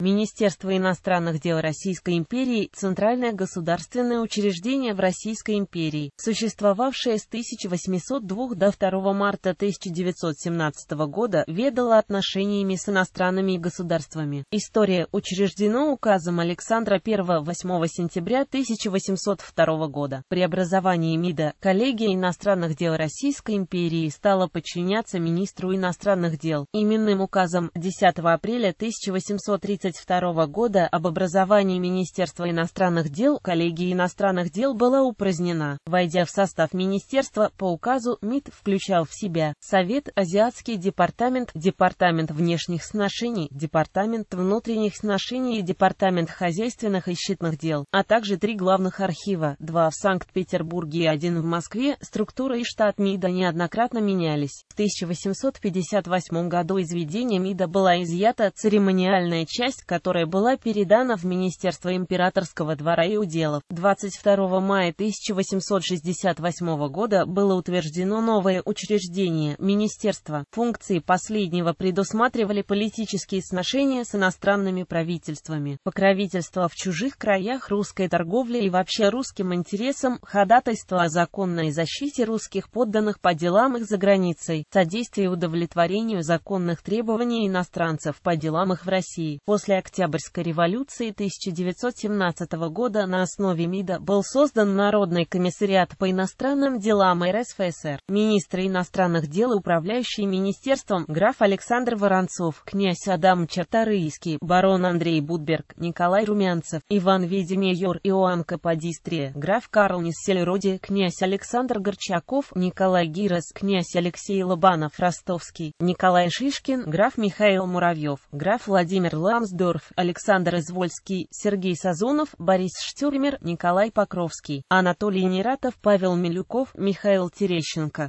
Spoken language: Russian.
Министерство иностранных дел Российской империи – центральное государственное учреждение в Российской империи, существовавшее с 1802 до 2 марта 1917 года, ведало отношениями с иностранными государствами. История учреждена указом Александра I 8 сентября 1802 года. При образовании МИДа коллегия иностранных дел Российской империи стала подчиняться министру иностранных дел. Именным указом 10 апреля 1830 1922 года об образовании Министерства иностранных дел коллегии иностранных дел была упразднена, войдя в состав Министерства по указу МИД включал в себя Совет, Азиатский департамент, Департамент внешних сношений, Департамент внутренних сношений и Департамент хозяйственных и счетных дел, а также три главных архива, два в Санкт-Петербурге и один в Москве, структура и штат МИДа неоднократно менялись. В 1858 году из ведения МИДа была изъята церемониальная часть часть, которая была передана в Министерство императорского двора и уделов. 22 мая 1868 года было утверждено новое учреждение – Министерство. Функции последнего предусматривали политические сношения с иностранными правительствами, покровительство в чужих краях русской торговли и вообще русским интересам, ходатайство о законной защите русских подданных по делам их за границей, содействие удовлетворению законных требований иностранцев по делам их в России. После после Октябрьской революции 1917 года на основе МИДа был создан Народный комиссариат по иностранным делам РСФСР. Министр иностранных дел и управляющий министерством граф Александр Воронцов, князь Адам Чартарыйский, барон Андрей Будберг, Николай Румянцев, Иван Ведемейор, Иоанн Каподистрия, граф Карл Ниссельроди, князь Александр Горчаков, Николай Гирос, князь Алексей Лобанов, Ростовский, Николай Шишкин, граф Михаил Муравьев, граф Владимир Ламсдорф, Дорф, Александр Извольский, Сергей Сазонов, Борис Штюрмер, Николай Покровский, Анатолий Нератов, Павел Милюков, Михаил Терещенко.